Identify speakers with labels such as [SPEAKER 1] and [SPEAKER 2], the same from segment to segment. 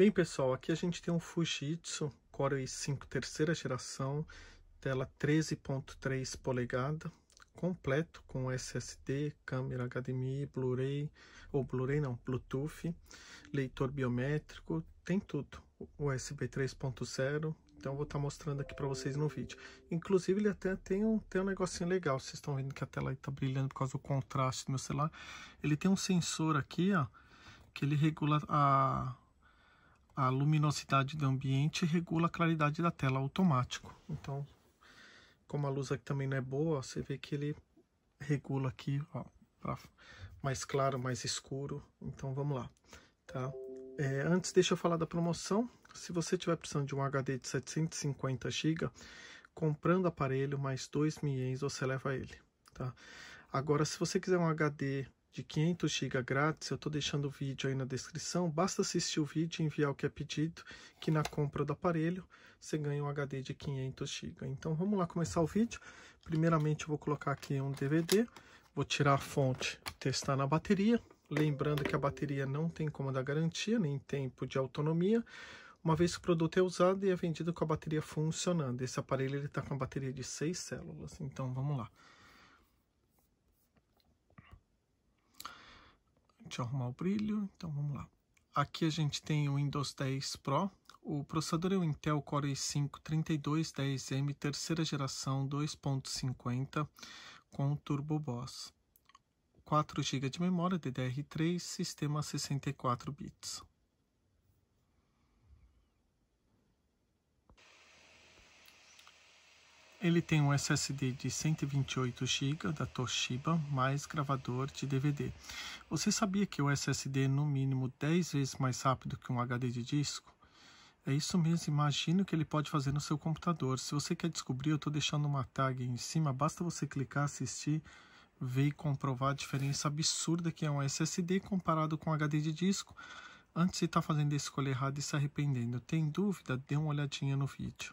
[SPEAKER 1] Bem, pessoal, aqui a gente tem um Fujitsu Core i5 terceira geração, tela 13.3 polegada, completo com SSD, câmera HDMI, Blu-ray, ou Blu-ray não, Bluetooth, leitor biométrico, tem tudo. USB 3.0, então vou estar tá mostrando aqui para vocês no vídeo. Inclusive ele até tem um, tem um negocinho legal, vocês estão vendo que a tela está brilhando por causa do contraste do meu celular. Ele tem um sensor aqui, ó, que ele regula a a luminosidade do ambiente regula a claridade da tela automático. Então, como a luz aqui também não é boa, você vê que ele regula aqui, ó, para mais claro, mais escuro. Então, vamos lá, tá? É, antes, deixa eu falar da promoção. Se você tiver precisando de um HD de 750 GB, comprando aparelho mais 2 mil ienes, você leva ele, tá? Agora, se você quiser um HD de 500 GB grátis, eu estou deixando o vídeo aí na descrição, basta assistir o vídeo e enviar o que é pedido, que na compra do aparelho você ganha um HD de 500 GB. Então vamos lá começar o vídeo, primeiramente eu vou colocar aqui um DVD, vou tirar a fonte testar na bateria, lembrando que a bateria não tem como dar garantia, nem tempo de autonomia, uma vez que o produto é usado e é vendido com a bateria funcionando. Esse aparelho está com a bateria de 6 células, então vamos lá. Deixa eu arrumar o brilho, então vamos lá. Aqui a gente tem o Windows 10 Pro. O processador é o Intel Core i5-3210M, terceira geração 2.50, com Turbo Boss. 4 GB de memória DDR3, sistema 64 bits. Ele tem um SSD de 128 GB da Toshiba, mais gravador de DVD. Você sabia que o SSD é no mínimo 10 vezes mais rápido que um HD de disco? É isso mesmo, imagina o que ele pode fazer no seu computador. Se você quer descobrir, eu estou deixando uma tag em cima, basta você clicar, assistir, ver e comprovar a diferença absurda que é um SSD comparado com um HD de disco. Antes de estar tá fazendo a escolha errada e se arrependendo, tem dúvida? Dê uma olhadinha no vídeo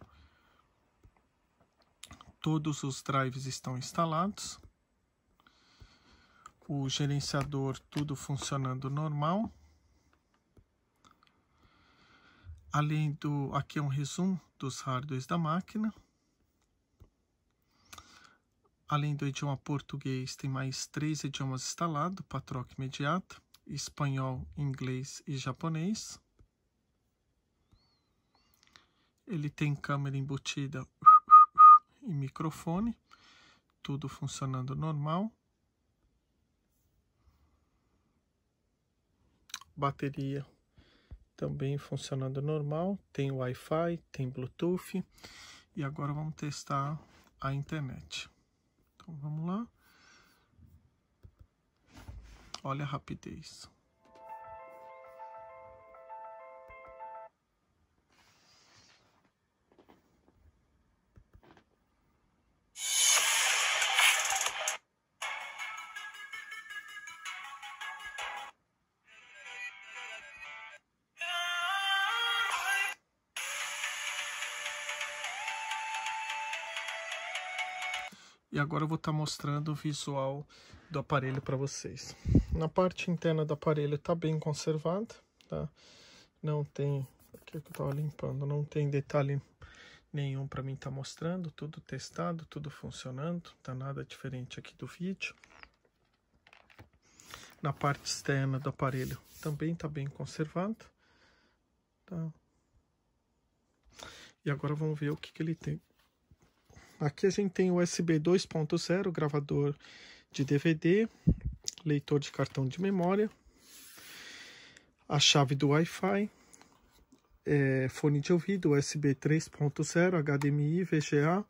[SPEAKER 1] todos os drives estão instalados. O gerenciador tudo funcionando normal. Além do, aqui é um resumo dos hardwares da máquina. Além do idioma português, tem mais três idiomas instalados para troca imediata: espanhol, inglês e japonês. Ele tem câmera embutida e microfone, tudo funcionando normal. Bateria também funcionando normal, tem Wi-Fi, tem Bluetooth e agora vamos testar a internet. Então vamos lá. Olha a rapidez. E agora eu vou estar tá mostrando o visual do aparelho para vocês. Na parte interna do aparelho está bem conservada, tá? Não tem, aqui que eu estava limpando, não tem detalhe nenhum para mim estar tá mostrando, tudo testado, tudo funcionando, tá nada diferente aqui do vídeo. Na parte externa do aparelho também está bem conservado, tá? E agora vamos ver o que, que ele tem Aqui a gente tem USB 2.0, gravador de DVD, leitor de cartão de memória, a chave do Wi-Fi, é, fone de ouvido, USB 3.0, HDMI, VGA,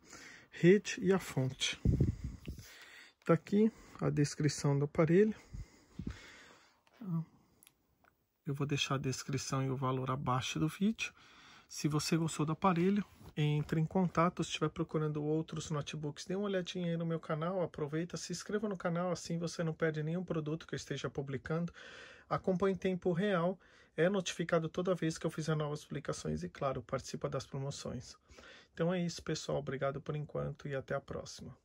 [SPEAKER 1] rede e a fonte. Tá aqui a descrição do aparelho. Eu vou deixar a descrição e o valor abaixo do vídeo. Se você gostou do aparelho, entre em contato. Se estiver procurando outros notebooks, dê uma olhadinha aí no meu canal. Aproveita, se inscreva no canal, assim você não perde nenhum produto que eu esteja publicando. Acompanhe em tempo real, é notificado toda vez que eu fizer novas publicações e, claro, participa das promoções. Então é isso, pessoal. Obrigado por enquanto e até a próxima.